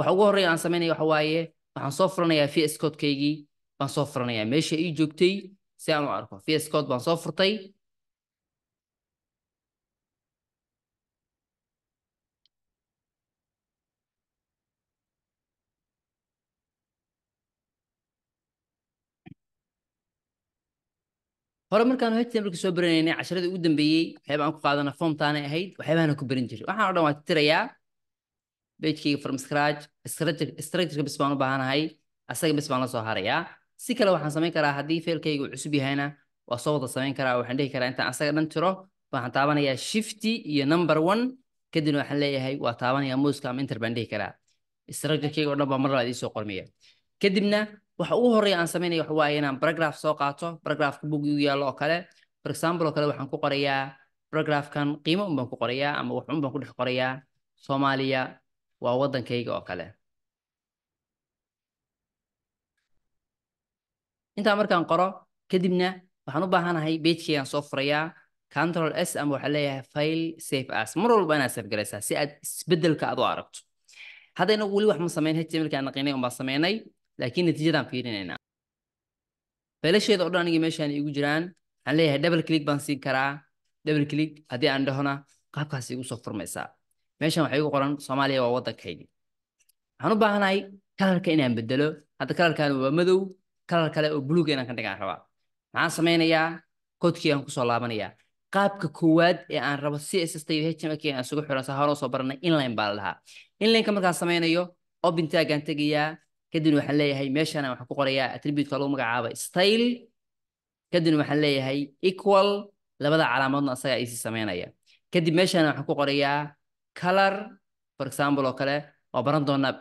waxa ugu horreya aan samaynaya waxa waaye waxaan soo furanayaa vs codekaygii baan soo furanayaa meesha ii joogtay si aan u arko vs code baan soo furtay hore markaan htmlka soo baranaynay casharadii ugu dambeeyey waxyaaba aan ku qaadana formtaanay ahayd waxyaabaana ku berin jiray waxaan o dhan waa tirayaa bajkayga from scratch structureka bis baan u baahanahay asaga bis baan la soo harayaa si kale waxaan samayn karaa haddii feelkayga uu cusub yahayna waa soo wada samayn karaa waxaan dhihi karaa intaan asaga dhan tiro waxaan taabanayaa shifty iyo number one kadibna waxaan leeyahay waa taabanayaa muuska ama inter baan dhihi karaa structurekeyga o dhan baa mar labaa idiisoo qormaya kadibna waxa ugu horreya aan samaynaya waxa waaye inaan paragraph soo qaato paragraphka bugi u yaallo oo kale for example oo kale waxaan ku qorayaa paragraphkan qiimo un ku qorayaa ama wax un baan ku dhex qorayaa soomaaliya waa waddankayga oo kale intaa markaan qoro kadibna waxaan u baahanahay bejkaygaan soo furayaa control s ama waxaa leeyahay file safe as mar walba inaad safgaraysaa si aad isbeddelka aad u aragto haddayna weli wax ma samayn htmlka aan naqinay unbaan samaynay laakiin natiijadaan fiirinaynaa faylasheeda oo dhan aniga meeshaan igu jiraan waxaan leeyahay double click baan siin karaa double click haddii aan dhahona qaabkaas igu soo furmaysaa meeshan waxay igu qoran soomaaliya waa waddankaygi waxaan u baahanahay kalarka inaan bedelo hadda kalarkan waa madow kalar kale oo buluug inaan ka dhigaan rabaa maxaan samaynayaa koodkii aan kusoo laabanaya qaabka koowaad ee aan rabo c s s hmk aan isugu xiran sahaanoo soo baranay inline baa la dhahaa inlineka markaan samaynayo open tag aan tegayaa kadibna waxaan leeyahay meeshan waxaan ku qorayaa attributeka lagu magacaaba style kadibna waxaan leeyahay equal labada calaamadoodna asagaa isii samaynaya kadib meeshan waxaan ku qorayaa color for example oo kale waa baran doonaa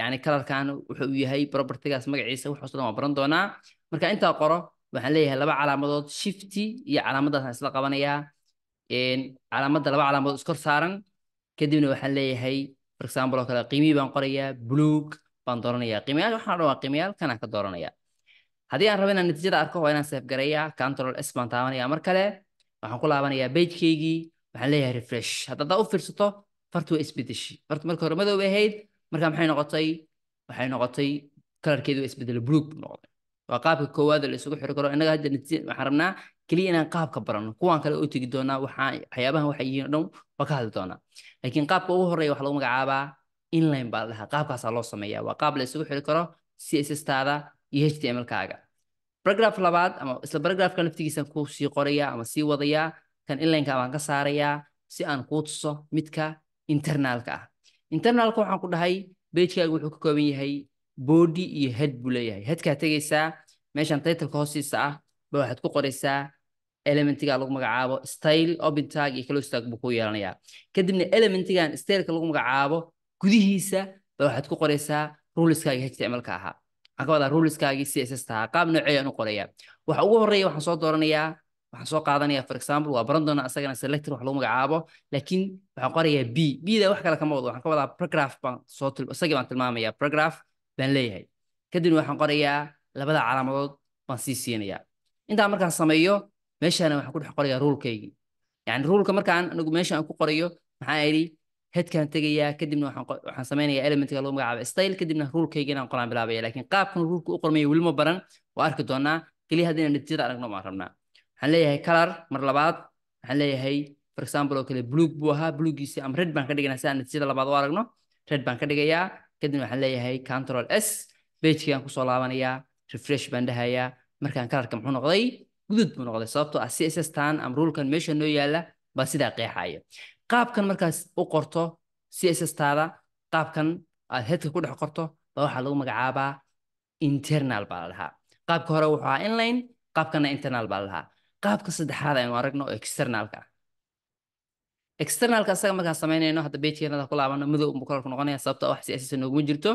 yani colorkan wuxuu u yahay propertygaas magaciisa wuxuuso waa baran doonaa marka intaa qoro waxaan leeyahay laba calaamadood shifty iyo calaamadaasaan isla qabanayaa calaamadda laba calaamadood iskor saaran kadibna waxaan leeyahay for example oo kale qiimihii baan qorayaa buluug baan dooranayaa qiimayaal waxaan dhan waa qiimayaal kanaa ka dooranaya haddii aan rabo inaan natiijada arko waa inaan seef control s baan taabanaya mar kale waxaan ku laabanayaa pagekaygii waxaan leeyahay refresh haddaad u fiirsato fartu waa isbedeshay fartu marka hore madow ahayd marka maxay noqotay waxay noqotay kalarkeedu waa isbedelo noqday waa qaabka koowaad la isugu xiri karo innaga hadda waxaan rabnaa keliya inaan qaabka barano kuwaan kale oo tegi doonaa waxyaabahan waxay yihiin o dhan waa ka hadli doonaa laakiin qaabka ugu horeeya waxaa lagu magacaabaa inline baa la qaabkaasaa loo sameeyaa waa qaab la xiri karo css-taada iyo html kaaga baragraf labaad ama isla baragrafka laftigiisaan ku sii qorayaa ama sii wadayaa kan inlineka baan ka saarayaa si aan kuu tuso midka internaalka ah internaalka waxaan ku dhahay bejkaaga wuxuu ka kooban yahay body iyo head buu leeyahay headkaa tegaysaa meeshan titleka hoostiisa ah ba waxaad ku qoraysaa elementiga lagu magacaabo style open iyo close buu ku yeelanayaa kadibna elementigan styleka lagu magacaabo gudihiisa ba waxaad ku qoraysaa ruleskaaga htmlka ahaa waxaan ka wadaa ah ruleskaagii css tahaa qaab noocee aan u qorayaa waxa ugu horreeya waxaan soo dooranayaa waxaan soo qaadanaya for example waa baran doona asagana selector wax lagu magacaabo laakiin waxaan qorayaa b bda wax kale kama wado waxaan ka wadaa paragraph baan soo isagii baan tilmaamaya paragraph baan leeyahay kadibna waxaan qorayaa labada calaamadood baan sii siinayaa intaan markaan sameeyo meeshana waxaan ku dhex qorayaa ruulkaygii yani ruulka markaan anigu meesha aan ku qorayo maxaa idhi headkaan tegayaa kadibna waxaan samaynayaa elementka lagu magacaaba style kadibna ruulkaygiinaan qoraan bilaabaya laakiin qaabkan ruulka u qormaya weli ma baran waa arki doonaa keliya haddii natiijada aragno maan rabnaa waxaan leeyahay color mar labaad waxaan leeyahay for example oo kale blue buu ahaa bluegiisi ama red baan ka dhiganaa si aan natiijada labaad u aragno red baan ka dhigayaa kadibna waxaan leeyahay control s pagekii aan kusoo laabanayaa refresh baan dhahayaa markaan colorka muxuu noqday guduud buu noqday sababtoo ah css tan ama rulkan meesha noo yaala baa sidaa qeexaya qaabkan markaas u qorto css taada qaabkan aad ah, headka ku dhex qorto baa waxaa lagu magacaabaa internal baa la dhahaa qaabka hore wuxuu ahaa inline qaabkana internal baa la dhahaa qaabka saddexaad aynu aragno oo externalka ah. externalka asaga markaan samaynayno hadda bejkeenada ku laabano madow unbu kalarku noqonaya sababto ah wax siyaasiisa nooguma jirto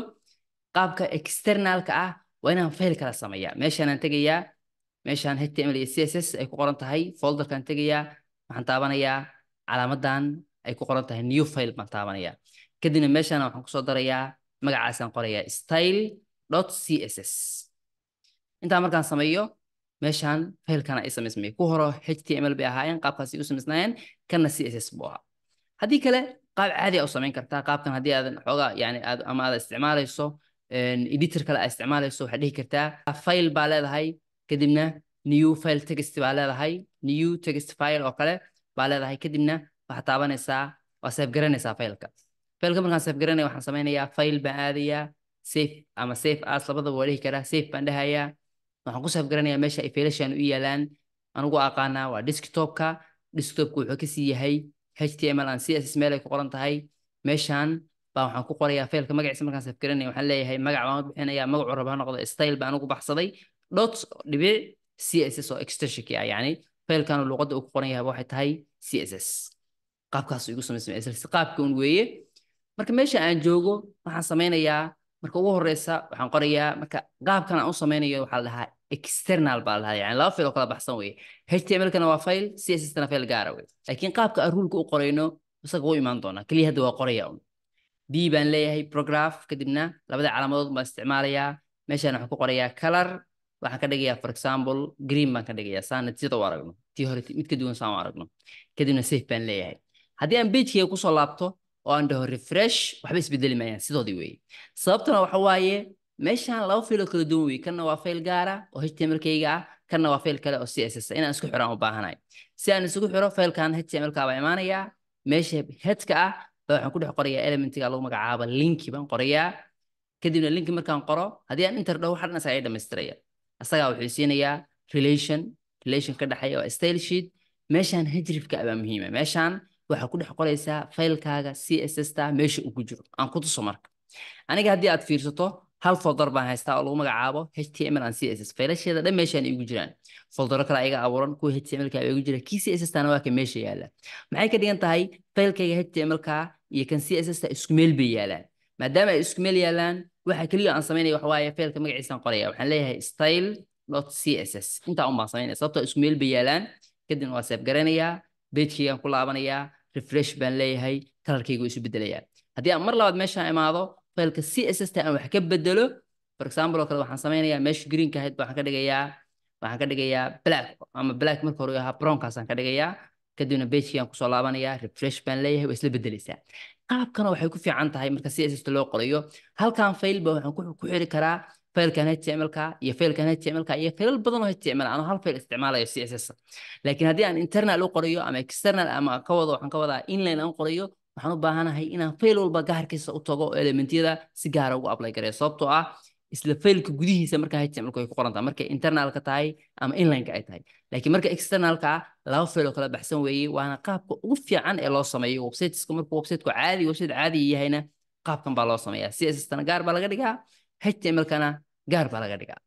qaabka externalka ah waa inaan fail kala sameeyaa meeshaanaan tegayaa meeshaan html iyo css ay ku qoran tahay folderkaan tegayaa waxaan taabanayaa calaamadan ay ku qoran tahay new fail baan taabanaya kadibna meeshaana waxaan kusoo darayaa magacaasaan qorayaa style dot css intaa markaan sameeyo meeshaan faylkana ay samaysmay ku horo html bay ahaayeen qaabkaasi u samaysnaayeen kanna css buu ahaa haddii kale qaab caadi a u samayn kartaa qaabkan haddii aadan xoogaa yani aad ama aad isticmaalayso editor kale aad isticmaalayso waxaad dhihi kartaa file baa leedahay kadibna new file text baa leedahay new text file oo kale baa leedahay kadibna waxaad taabanaysaa waa seef garanaysaa faylka faylka markaan seef garanaya waxaan samaynayaa file baan aadayaa safe ama safe as labadaba waa dhihi karaa safe baan dhahayaa waxaan ku safgaranayaa meesha ay faylashan u yaalaan anigu aqaanaa waa desktopka desktopka wuxuu kasii yahay html aan css meel ay ku qoran tahay meeshan baa waxaan ku qorayaa faylka magaciisa markaan safgaranaya waxaan leeyahay magac baan u bixinaya magacu ha noqdo style baan ugu baxsaday dot dhibic css oo extensionki ah yani faylkanu luqadda ugu qoran yahaba waxay tahay css qaabkaas igu samaysmay qaabkan weeye marka meesha aan joogo waxaan sameynayaa marka ugu horeysa waxaan qorayaa marka qaabkan aan u sameynayo waxaa lahaa external baa lahaa yani laba fail oo kala baxsan weye html waa fail css-na gaara wey laakiin qaabka aan rulka u qorayno isaga wuu imaan doonaa keliya hadda waa qoraya un b baan leeyahay prograf kadibna labada calaamadood baan isticmaalayaa meeshaan waxaan ku qorayaa color waxaan ka dhigayaa for example green baan ka dhigayaa saana sida u aragno tii hore mid ka duwan saan u aragno kadibna safe baan leeyahay haddii aan pagekeyga kusoo laabto oo aan dhaho refresh waxba isbedeli maayaan sidoodii weeye sababtana waxa waaye meeshan laba fayloo kala duwan wey kanna waa fayl gaara oo htmlkayga ah kanna waa fayl kale oo css inaan isku xiraan u baahanahay si aan isugu xiro faylkan htmlka baa imaanayaa meesha headka ah baa waxaan ku dhex qorayaa elementiga lagu magacaabo linki baan qorayaa kadibna linki markaan qoro haddii aan inter dhaho waxa dhan isagaa dhammaystiraya isagaa wuxuu siinayaa relation relation ka dhexeeya waa style sheet meeshan hajrifka ah baa muhiima meeshan waxaa ku dhex qoraysaa faylkaaga c ssa meesha uu ku jiro aan ku tuso marka aniga haddii aad fiirsato hal foldar baan haystaa oo lagu magacaabo html and css faylasheeda dhan meeshaan igu jiraan foldaro kale ayaga abuuran kuwa htmlka igu jira kii cssna waa ka meesha yaala maxay ka dhigan tahay faylkayga htmlka iyo kan cssa isku meel bay yaalaan maadaama ay isku meel yaalaan waxa keliya aan samaynaya waxa waaye faylka magaciisaan qoraya waxaan leeyahay style dot css intaa un baan samaynaya sababtoo isku meel bay yaalaan kadibna waa seef garanayaa bejkaygaan ku laabanayaa refresh baan leeyahay kalarkaygu isu bedelayaa haddii aan mar labaad meeshaan imaado faylka c s s aan wax ka bedelo for example oo kale waxaan samaynayaa meesha greenka ahayd waxaan ka dhigayaa waxaan ka dhigayaa black ama black marka hore ahaa brownkaasaan ka dhigayaa kadibna pagekii aan kusoo laabanayaa refresh baan leeyahay waa isla bedeleysaa qaabkana waxay ku fiican tahay marka c s s loo qorayo halkan faylba waxaan ku xiri karaa faylkan htmlka iyo faylkan htmlka iyo faylal badan oo html aan hal fayl isticmaalayo css laakiin haddii aan internal u qorayo ama external ama ka wado waxaan ka wadaa inline aan u qorayo waxaan u baahanahay inaan fayl walba gaarkiisa u tago oo elementyada si gaara ah ugu apply gareeyo sababtoo ah isla faylka gudihiisa marka htmlku ay ku qoran tahay markay internalka tahay ama inlineka ay tahay laakiin marka externalka ah laba fayloo kala baxsan weeye waana qaabka ugu fiican ee loo sameeyo websiteska markuu websiteku caadi website caadi yahayna qaabkan baa loo sameeyaa css tana gaar baa laga dhigaa htmlkana Gahar para gadika.